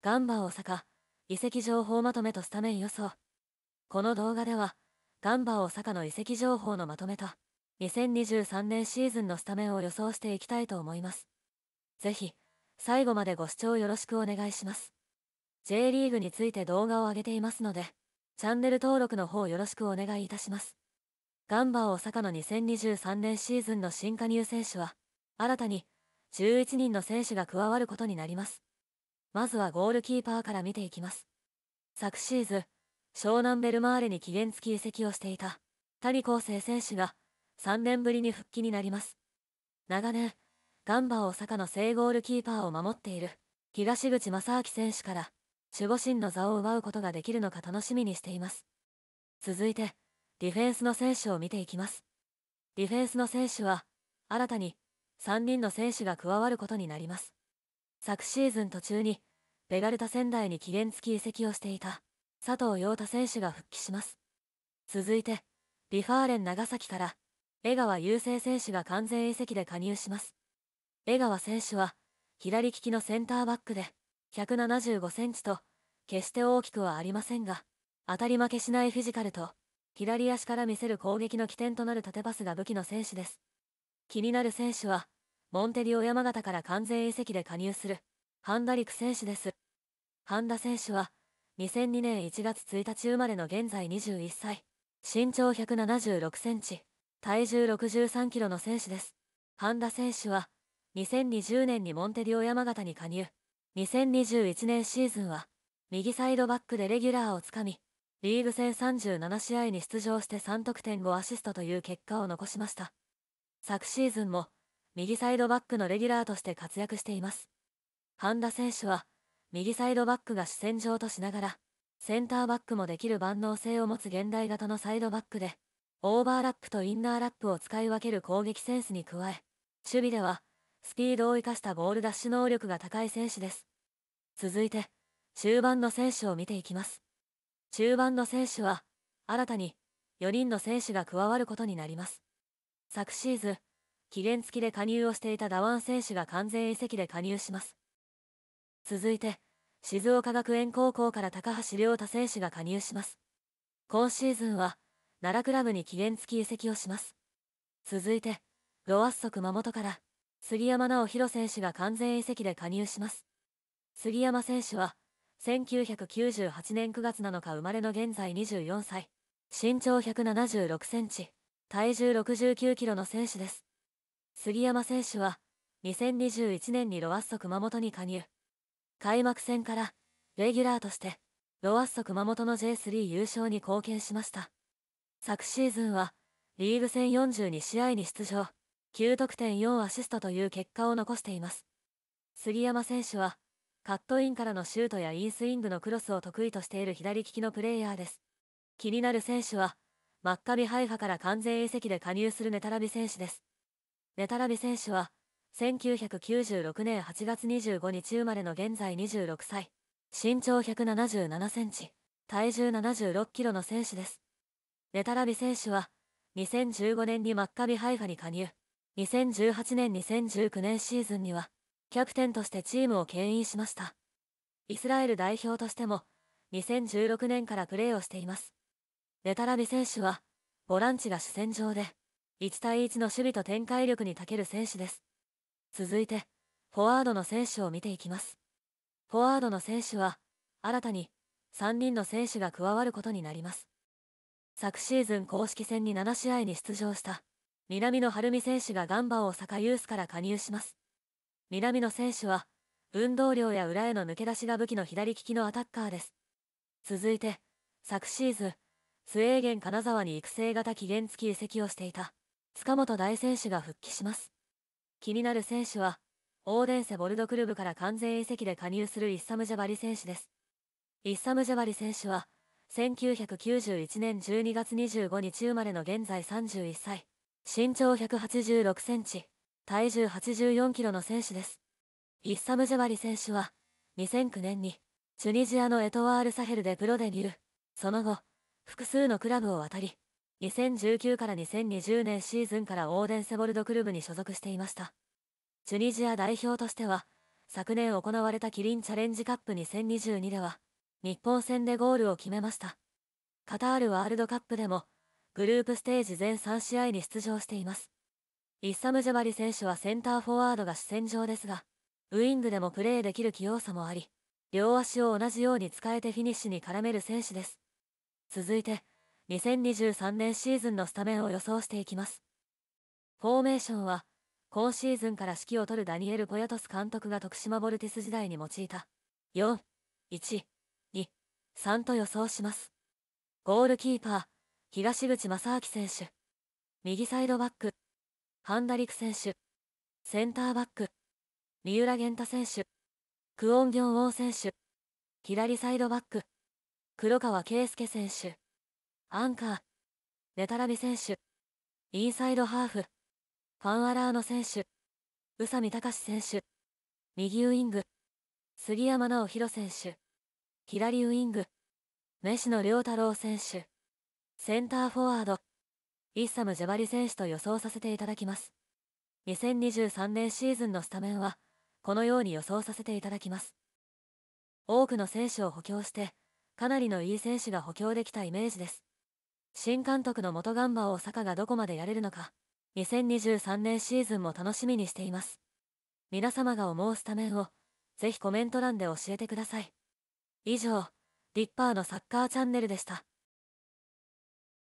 ガンバ大阪遺跡情報まとめとスタメン予想この動画ではガンバ大阪の遺跡情報のまとめと2023年シーズンのスタメンを予想していきたいと思いますぜひ最後までご視聴よろしくお願いします J リーグについて動画を上げていますのでチャンネル登録の方よろしくお願いいたしますガンバ大阪の2023年シーズンの新加入選手は新たに11人の選手が加わることになりますまずはゴールキーパーから見ていきます。昨シーズン、湘南ベルマーレに期限付き移籍をしていた谷光生選手が3年ぶりに復帰になります。長年、ガンバ大阪の正ゴールキーパーを守っている東口正明選手から守護神の座を奪うことができるのか楽しみにしています。続いて、ディフェンスの選手を見ていきます。ディフェンスの選手は、新たに3人の選手が加わることになります。昨シーズン途中にベガルタ仙台に期限付き移籍をしていた佐藤陽太選手が復帰します。続いて、リファーレン長崎から江川雄星選手が完全移籍で加入します。江川選手は左利きのセンターバックで175センチと決して大きくはありませんが、当たり負けしないフィジカルと左足から見せる攻撃の起点となる縦パスが武器の選手です。気になる選手は、モンテリオ山形から完全移籍で加入するダリク選手です。半田選手は、2002年1月1日生まれの現在21歳、身長176センチ、体重63キロの選手です。半田選手は、2020年にモンテディオ山形に加入。2021年シーズンは、右サイドバックでレギュラーをつかみ、リーグ戦37試合に出場して3得点5アシストという結果を残しました。昨シーズンも、右サイドバックのレギュラーとして活躍しています。半田選手は右サイドバックが主戦場としながらセンターバックもできる万能性を持つ現代型のサイドバックでオーバーラップとインナーラップを使い分ける攻撃センスに加え守備ではスピードを生かしたゴールダッシュ能力が高い選手です続いて中盤の選手を見ていきます中盤の選手は新たに4人の選手が加わることになります昨シーズン期限付きで加入をしていたダワン選手が完全移籍で加入します続いて、静岡学園高校から高橋亮太選手が加入します。今シーズンは、奈良クラブに期限付き移籍をします。続いて、ロアッソ熊本から、杉山直弘選手が完全移籍で加入します。杉山選手は、1998年9月7日生まれの現在24歳、身長176センチ、体重69キロの選手です。杉山選手は、2021年にロアッソ熊本に加入。開幕戦からレギュラーとしてロアッソ熊本の J3 優勝に貢献しました昨シーズンはリーグ戦42試合に出場9得点4アシストという結果を残しています杉山選手はカットインからのシュートやインスイングのクロスを得意としている左利きのプレイヤーです気になる選手はマッカビハイファから完全移籍で加入するネタラビ選手ですネタラビ選手は1996年8月25日生まれの現在26歳。身長177センチ、体重76キロの選手です。ネタラビ選手は、2015年にマッカビハイファに加入。2018年2019年シーズンには、キャプテンとしてチームを牽引しました。イスラエル代表としても、2016年からプレーをしています。ネタラビ選手は、ボランチが主戦場で、1対1の守備と展開力に長ける選手です。続いて、フォワードの選手を見ていきます。フォワードの選手は、新たに3人の選手が加わることになります。昨シーズン公式戦に7試合に出場した、南野晴美選手がガンバ大阪ユースから加入します。南野選手は、運動量や裏への抜け出しが武器の左利きのアタッカーです。続いて、昨シーズン、スウェーデン金沢に育成型期限付き移籍をしていた、塚本大選手が復帰します。気になる選手は、オーデンセ・ボルドクルブから完全移籍で加入するイッサム・ジャバリ選手です。イッサム・ジャバリ選手は、1991年12月25日生まれの現在31歳、身長186センチ、体重84キロの選手です。イッサム・ジャバリ選手は、2009年に、チュニジアのエトワール・サヘルでプロデビュー。その後、複数のクラブを渡り、2019から2020年シーズンからオーデンセボルドクルブに所属していました。チュニジア代表としては、昨年行われたキリンチャレンジカップ2022では、日本戦でゴールを決めました。カタールワールドカップでも、グループステージ全3試合に出場しています。イッサム・ジェバリ選手はセンターフォワードが主戦場ですが、ウイングでもプレーできる器用さもあり、両足を同じように使えてフィニッシュに絡める選手です。続いて、2023年シーズンのスタメンを予想していきます。フォーメーションは、今シーズンから指揮を執るダニエル・ポヤトス監督が徳島ボルティス時代に用いた、4、1、2、3と予想します。ゴールキーパー、東口正明選手。右サイドバック、ハンダリク選手。センターバック、三浦玄太選手。クオンギョン王選手。左サイドバック、黒川圭介選手。アンカー、ネタラビ選手、インサイドハーフ、ファンアラーノ選手、宇佐美隆選手、右ウイング、杉山直弘選手、左ウイング、飯野良太郎選手、センターフォワード、イッサム・ジャバリ選手と予想させていただきます。2023年シーズンのスタメンは、このように予想させていただきます。多くの選手を補強して、かなりのいい選手が補強できたイメージです。新監督の元ガンバ大阪がどこまでやれるのか、2023年シーズンも楽しみにしています。皆様が思うスタメンを、ぜひコメント欄で教えてください。以上、リッパーのサッカーチャンネルでした。